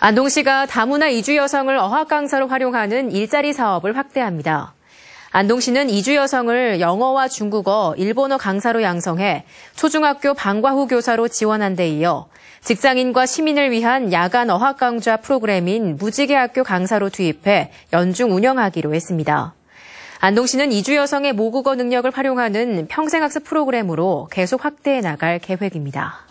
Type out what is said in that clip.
안동시가 다문화 이주 여성을 어학 강사로 활용하는 일자리 사업을 확대합니다. 안동시는 이주 여성을 영어와 중국어, 일본어 강사로 양성해 초중학교 방과 후 교사로 지원한 데 이어 직장인과 시민을 위한 야간 어학 강좌 프로그램인 무지개 학교 강사로 투입해 연중 운영하기로 했습니다. 안동시는 이주 여성의 모국어 능력을 활용하는 평생학습 프로그램으로 계속 확대해 나갈 계획입니다.